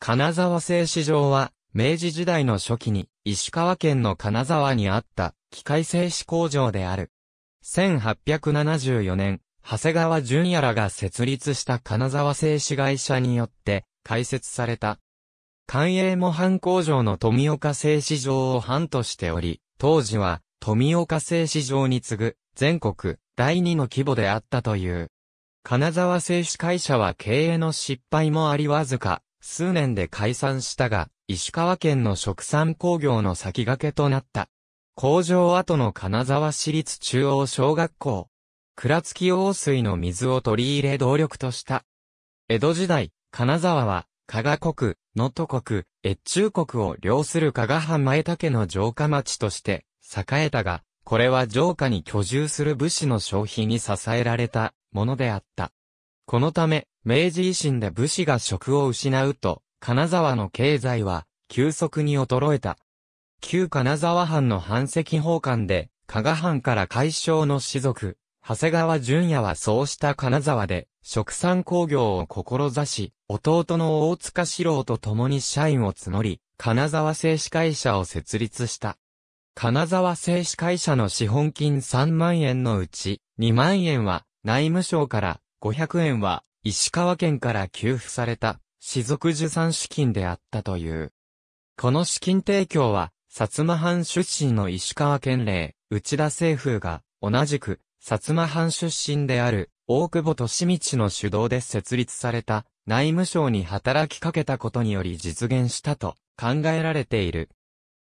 金沢製糸場は、明治時代の初期に、石川県の金沢にあった、機械製糸工場である。1874年、長谷川淳也らが設立した金沢製紙会社によって開設された。官営模範工場の富岡製紙場を範としており、当時は富岡製紙場に次ぐ全国第二の規模であったという。金沢製紙会社は経営の失敗もありわずか数年で解散したが、石川県の食産工業の先駆けとなった。工場跡の金沢市立中央小学校。倉月用水の水を取り入れ動力とした。江戸時代、金沢は、加賀国、能登国、越中国を領する加賀藩前竹の城下町として栄えたが、これは城下に居住する武士の消費に支えられたものであった。このため、明治維新で武士が職を失うと、金沢の経済は、急速に衰えた。旧金沢藩の藩籍奉還で、加賀藩から解消の士族、長谷川淳也はそうした金沢で、食産工業を志し、弟の大塚四郎と共に社員を募り、金沢製紙会社を設立した。金沢製紙会社の資本金3万円のうち、2万円は内務省から500円は、石川県から給付された、士族受産資金であったという。この資金提供は、薩摩藩出身の石川県令、内田政府が、同じく、薩摩藩出身である、大久保利道の主導で設立された、内務省に働きかけたことにより実現したと、考えられている。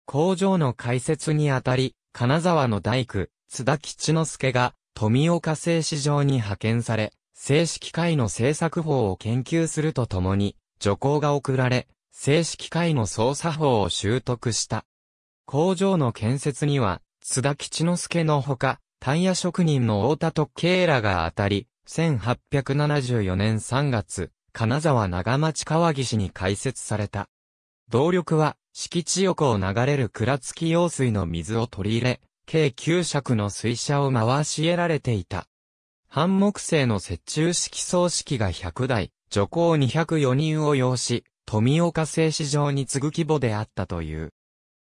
工場の開設にあたり、金沢の大工、津田吉之助が、富岡製糸場に派遣され、正式会の製作法を研究するとともに、助行が送られ、正式会の操作法を習得した。工場の建設には、津田吉之助のほか、タイヤ職人の太田徳慶らが当たり、1874年3月、金沢長町川岸に開設された。動力は、敷地横を流れる倉月用水の水を取り入れ、計9尺の水車を回し得られていた。半木製の雪中式葬式が100台、女工204人を要し、富岡製糸場に次ぐ規模であったという。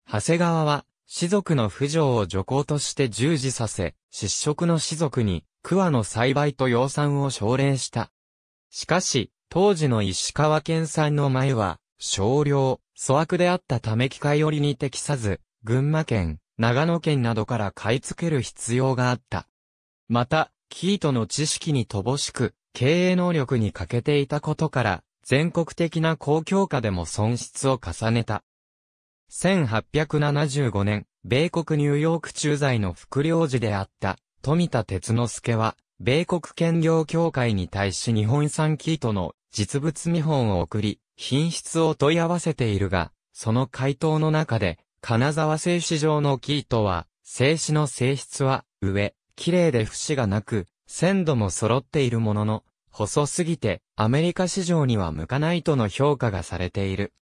長谷川は、士族の婦女を女工として従事させ、失職の士族に、桑の栽培と養蚕を奨励した。しかし、当時の石川県産の前は、少量、粗悪であったため機械寄りに適さず、群馬県、長野県などから買い付ける必要があった。また、キートの知識に乏しく、経営能力に欠けていたことから、全国的な公共化でも損失を重ねた。1875年、米国ニューヨーク駐在の副領事であった富田哲之助は、米国兼業協会に対し日本産キートの実物見本を送り、品質を問い合わせているが、その回答の中で、金沢製紙場のキートは、製紙の性質は、上、綺麗で節がなく、鮮度も揃っているものの、細すぎてアメリカ市場には向かないとの評価がされている。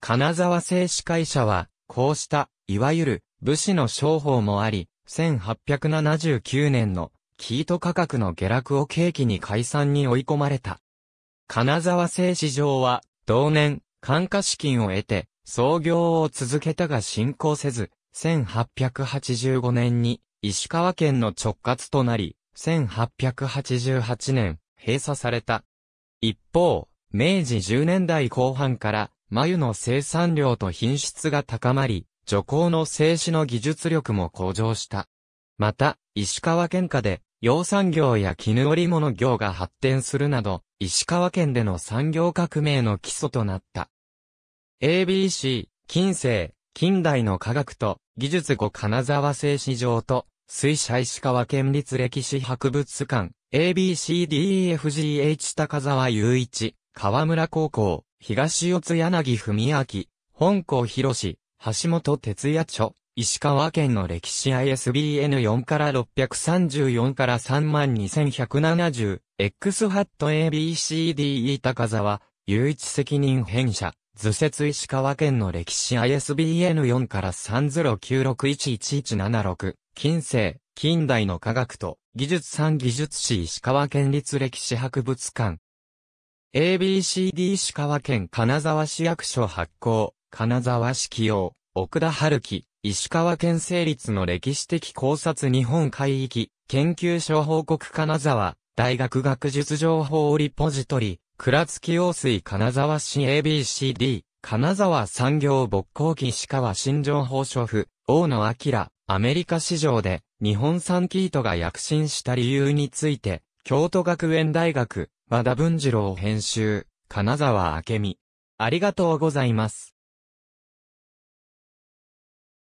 金沢製紙会社は、こうした、いわゆる武士の商法もあり、1879年のキート価格の下落を契機に解散に追い込まれた。金沢製紙場は、同年、感化資金を得て、創業を続けたが進行せず、1885年に石川県の直轄となり、1888年、閉鎖された。一方、明治10年代後半から、眉の生産量と品質が高まり、女工の製紙の技術力も向上した。また、石川県下で、養産業や絹織物業が発展するなど、石川県での産業革命の基礎となった。ABC、近世、近代の科学と、技術後金沢製紙場と、水車石川県立歴史博物館、ABCDEFGH 高沢雄一、河村高校、東四柳文明、本校広志、橋本哲也著、石川県の歴史 ISBN4 から634から32170、X ハット ABCDE 高沢、雄一責任編者。図説石川県の歴史 ISBN4 から3 0 9 6 1 1 1 7 6近世、近代の科学と、技術産技術史石川県立歴史博物館。ABCD 石川県金沢市役所発行、金沢市起用、奥田春樹、石川県成立の歴史的考察日本海域、研究所報告金沢、大学学術情報リポジトリ、倉月用水金沢市 ABCD、金沢産業勃興機石川新情報所府、大野明、アメリカ市場で日本産キートが躍進した理由について、京都学園大学、和田文次郎編集、金沢明美。ありがとうございます。